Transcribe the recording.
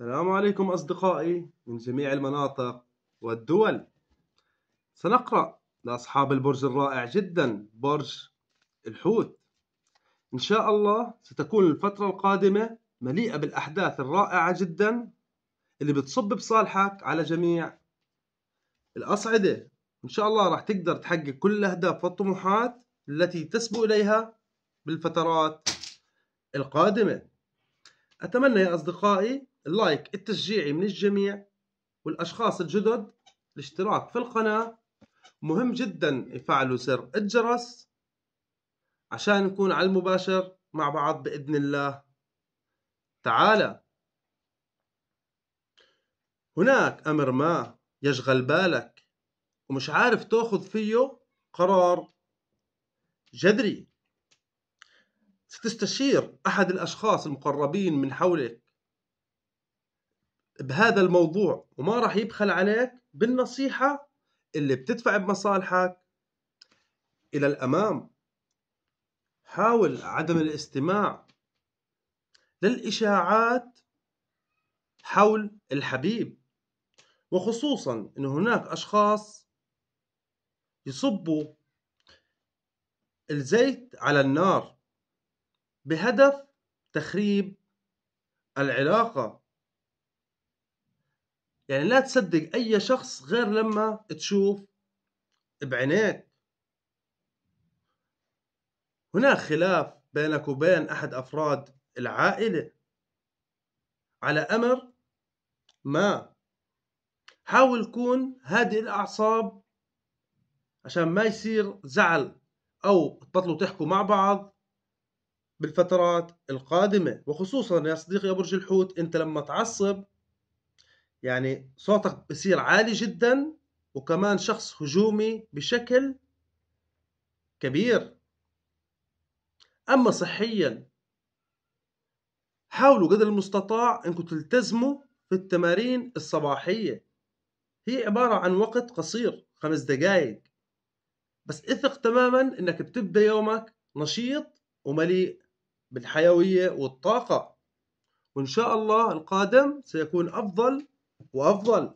السلام عليكم أصدقائي من جميع المناطق والدول سنقرأ لأصحاب البرج الرائع جدا برج الحوت إن شاء الله ستكون الفترة القادمة مليئة بالأحداث الرائعة جدا اللي بتصب بصالحك على جميع الأصعدة إن شاء الله راح تقدر تحقق كل الأهداف والطموحات التي تسبو إليها بالفترات القادمة أتمنى يا أصدقائي اللايك التشجيعي من الجميع والأشخاص الجدد الاشتراك في القناة مهم جدا يفعلوا زر الجرس عشان نكون على المباشر مع بعض بإذن الله تعالى هناك أمر ما يشغل بالك ومش عارف تاخذ فيه قرار جذري ستستشير أحد الأشخاص المقربين من حولك بهذا الموضوع وما راح يبخل عليك بالنصيحة اللي بتدفع بمصالحك إلى الأمام حاول عدم الاستماع للإشاعات حول الحبيب وخصوصا أن هناك أشخاص يصبوا الزيت على النار بهدف تخريب العلاقة يعني لا تصدق أي شخص غير لما تشوف بعينيك هناك خلاف بينك وبين أحد أفراد العائلة على أمر ما حاول كون هادئ الأعصاب عشان ما يصير زعل أو تبطلوا تحكوا مع بعض بالفترات القادمة وخصوصا يا صديقي يا برج الحوت انت لما تعصب يعني صوتك بصير عالي جدا وكمان شخص هجومي بشكل كبير اما صحيا حاولوا قدر المستطاع انكم تلتزموا في التمارين الصباحية هي عبارة عن وقت قصير خمس دقائق بس اثق تماما انك بتبدأ يومك نشيط ومليء بالحيوية والطاقة وإن شاء الله القادم سيكون أفضل وأفضل